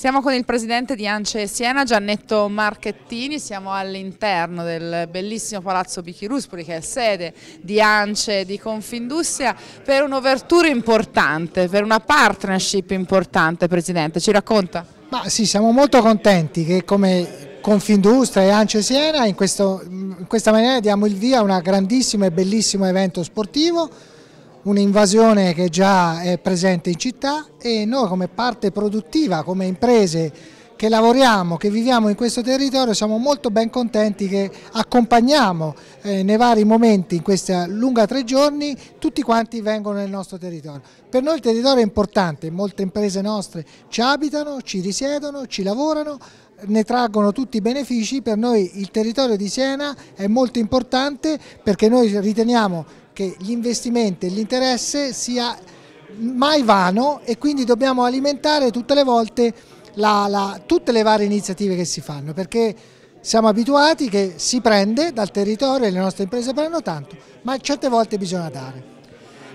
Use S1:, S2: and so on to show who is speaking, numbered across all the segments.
S1: Siamo con il presidente di Ance Siena, Giannetto Marchettini, siamo all'interno del bellissimo palazzo Bichiruspoli che è sede di Ance di Confindustria per un'overture importante, per una partnership importante presidente, ci racconta?
S2: Ma sì, siamo molto contenti che come Confindustria e Ance Siena in, questo, in questa maniera diamo il via a un grandissimo e bellissimo evento sportivo un'invasione che già è presente in città e noi come parte produttiva, come imprese che lavoriamo, che viviamo in questo territorio, siamo molto ben contenti che accompagniamo eh, nei vari momenti in questa lunga tre giorni, tutti quanti vengono nel nostro territorio. Per noi il territorio è importante, molte imprese nostre ci abitano, ci risiedono, ci lavorano, ne traggono tutti i benefici, per noi il territorio di Siena è molto importante perché noi riteniamo che gli investimenti e l'interesse sia mai vano e quindi dobbiamo alimentare tutte le volte la, la, tutte le varie iniziative che si fanno perché siamo abituati che si prende dal territorio e le nostre imprese prendono tanto ma certe volte bisogna dare.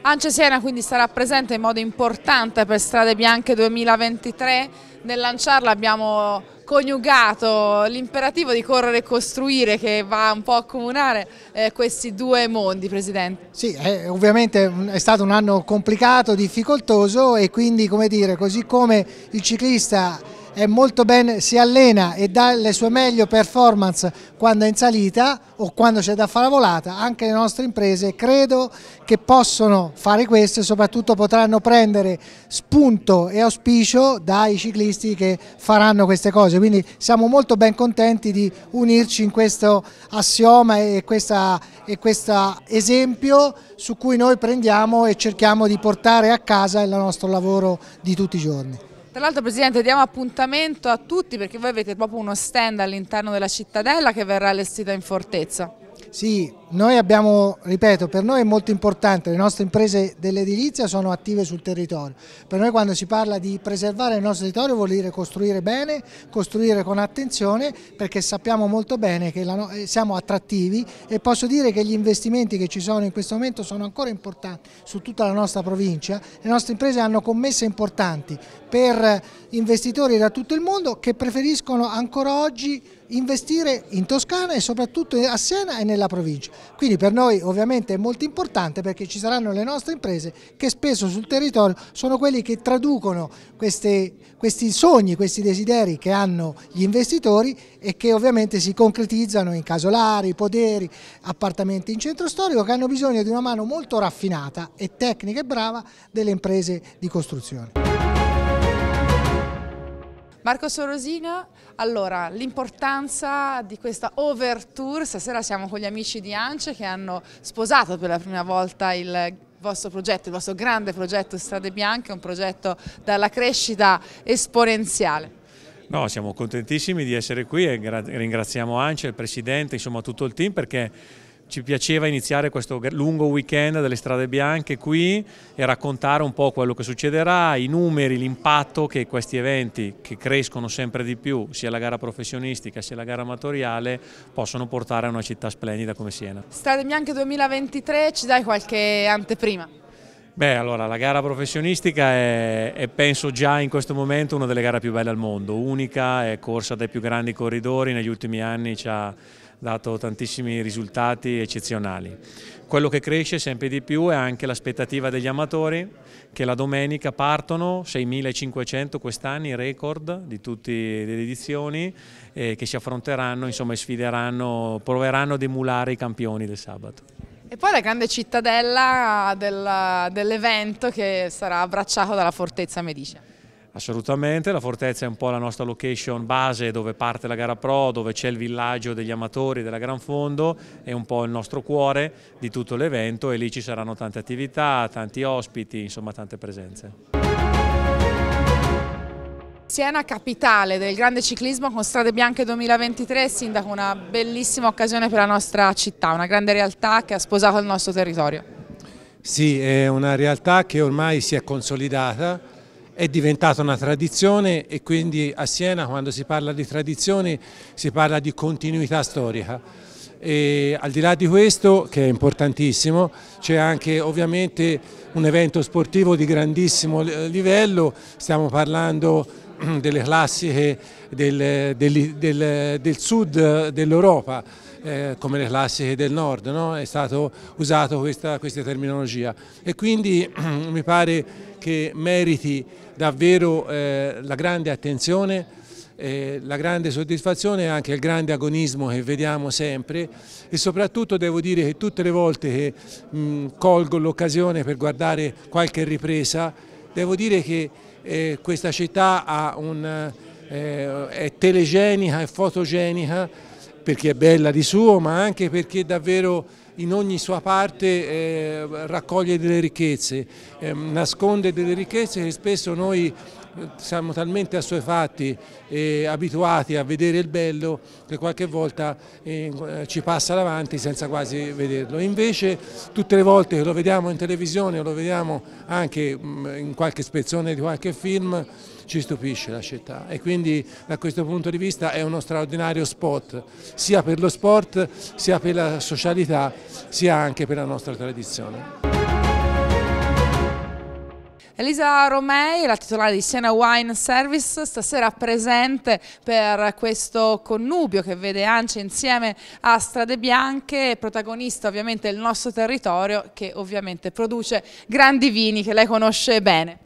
S1: Ance Siena quindi sarà presente in modo importante per Strade Bianche 2023, nel lanciarla abbiamo coniugato l'imperativo di correre e costruire che va un po' a comunare eh, questi due mondi, Presidente.
S2: Sì, è, eh, ovviamente è stato un anno complicato, difficoltoso e quindi come dire, così come il ciclista è molto ben, si allena e dà le sue meglio performance quando è in salita o quando c'è da fare la volata, anche le nostre imprese credo che possono fare questo e soprattutto potranno prendere spunto e auspicio dai ciclisti che faranno queste cose, quindi siamo molto ben contenti di unirci in questo assioma e questo esempio su cui noi prendiamo e cerchiamo di portare a casa il nostro lavoro di tutti i giorni.
S1: Tra l'altro Presidente diamo appuntamento a tutti perché voi avete proprio uno stand all'interno della cittadella che verrà allestita in fortezza.
S2: Sì, noi abbiamo, ripeto, per noi è molto importante, le nostre imprese dell'edilizia sono attive sul territorio, per noi quando si parla di preservare il nostro territorio vuol dire costruire bene, costruire con attenzione perché sappiamo molto bene che no eh, siamo attrattivi e posso dire che gli investimenti che ci sono in questo momento sono ancora importanti su tutta la nostra provincia, le nostre imprese hanno commesse importanti per investitori da tutto il mondo che preferiscono ancora oggi investire in Toscana e soprattutto a Siena e nella provincia. Quindi per noi ovviamente è molto importante perché ci saranno le nostre imprese che spesso sul territorio sono quelli che traducono queste, questi sogni, questi desideri che hanno gli investitori e che ovviamente si concretizzano in casolari, poderi, appartamenti in centro storico che hanno bisogno di una mano molto raffinata e tecnica e brava delle imprese di costruzione.
S1: Marco Sorosina, allora l'importanza di questa overture, stasera siamo con gli amici di Ance che hanno sposato per la prima volta il vostro progetto, il vostro grande progetto Strade Bianche, un progetto dalla crescita esponenziale.
S3: No, siamo contentissimi di essere qui e ringraziamo Ance, il Presidente, insomma tutto il team perché ci piaceva iniziare questo lungo weekend delle strade bianche qui e raccontare un po' quello che succederà, i numeri, l'impatto che questi eventi che crescono sempre di più, sia la gara professionistica sia la gara amatoriale, possono portare a una città splendida come Siena.
S1: Strade bianche 2023, ci dai qualche anteprima?
S3: Beh, allora, la gara professionistica è, è, penso già in questo momento una delle gare più belle al mondo, unica, è corsa dai più grandi corridori, negli ultimi anni ci ha dato tantissimi risultati eccezionali. Quello che cresce sempre di più è anche l'aspettativa degli amatori che la domenica partono, 6.500 quest'anno, record di tutte le edizioni, eh, che si affronteranno, insomma sfideranno, proveranno ad emulare i campioni del sabato.
S1: E poi la grande cittadella del, dell'evento che sarà abbracciato dalla fortezza Medice.
S3: Assolutamente, la fortezza è un po' la nostra location base dove parte la gara pro, dove c'è il villaggio degli amatori della Gran Fondo, è un po' il nostro cuore di tutto l'evento e lì ci saranno tante attività, tanti ospiti, insomma tante presenze.
S1: Siena capitale del grande ciclismo con Strade Bianche 2023, Sindaco, una bellissima occasione per la nostra città, una grande realtà che ha sposato il nostro territorio.
S4: Sì, è una realtà che ormai si è consolidata, è diventata una tradizione e quindi a Siena quando si parla di tradizione si parla di continuità storica. E al di là di questo, che è importantissimo, c'è anche ovviamente un evento sportivo di grandissimo livello, stiamo parlando delle classiche del, del, del, del sud dell'Europa, eh, come le classiche del nord, no? è stato usato questa, questa terminologia e quindi mi pare che meriti davvero eh, la grande attenzione eh, la grande soddisfazione e anche il grande agonismo che vediamo sempre e soprattutto devo dire che tutte le volte che mh, mm, colgo l'occasione per guardare qualche ripresa devo dire che eh, questa città un, eh, è telegenica e fotogenica perché è bella di suo ma anche perché davvero in ogni sua parte eh, raccoglie delle ricchezze, eh, nasconde delle ricchezze che spesso noi siamo talmente assuefatti e abituati a vedere il bello che qualche volta eh, ci passa davanti senza quasi vederlo. Invece tutte le volte che lo vediamo in televisione o lo vediamo anche mm, in qualche spezzone di qualche film ci stupisce la città e quindi da questo punto di vista è uno straordinario spot, sia per lo sport, sia per la socialità, sia anche per la nostra tradizione.
S1: Elisa Romei, la titolare di Siena Wine Service, stasera presente per questo connubio che vede Ance insieme a Strade Bianche, protagonista ovviamente del nostro territorio che ovviamente produce grandi
S5: vini che lei conosce bene.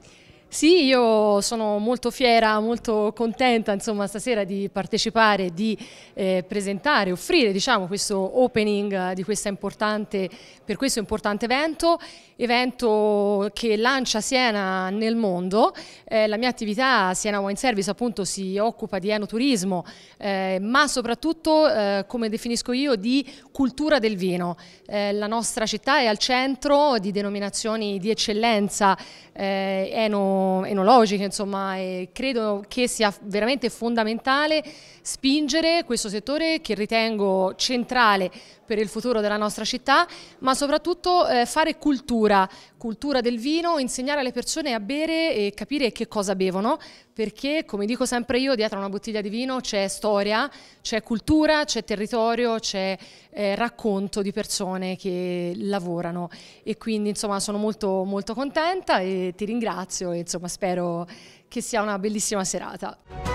S5: Sì, io sono molto fiera, molto contenta insomma, stasera di partecipare, di eh, presentare, offrire diciamo, questo opening eh, di questo per questo importante evento evento che lancia Siena nel mondo. Eh, la mia attività Siena Wine Service appunto si occupa di enoturismo, eh, ma soprattutto, eh, come definisco io, di cultura del vino. Eh, la nostra città è al centro di denominazioni di eccellenza eh, eno enologiche, insomma, e credo che sia veramente fondamentale spingere questo settore che ritengo centrale per il futuro della nostra città, ma soprattutto eh, fare cultura cultura, cultura del vino, insegnare alle persone a bere e capire che cosa bevono, perché come dico sempre io, dietro una bottiglia di vino c'è storia, c'è cultura, c'è territorio, c'è eh, racconto di persone che lavorano e quindi insomma sono molto, molto contenta e ti ringrazio e insomma spero che sia una bellissima serata.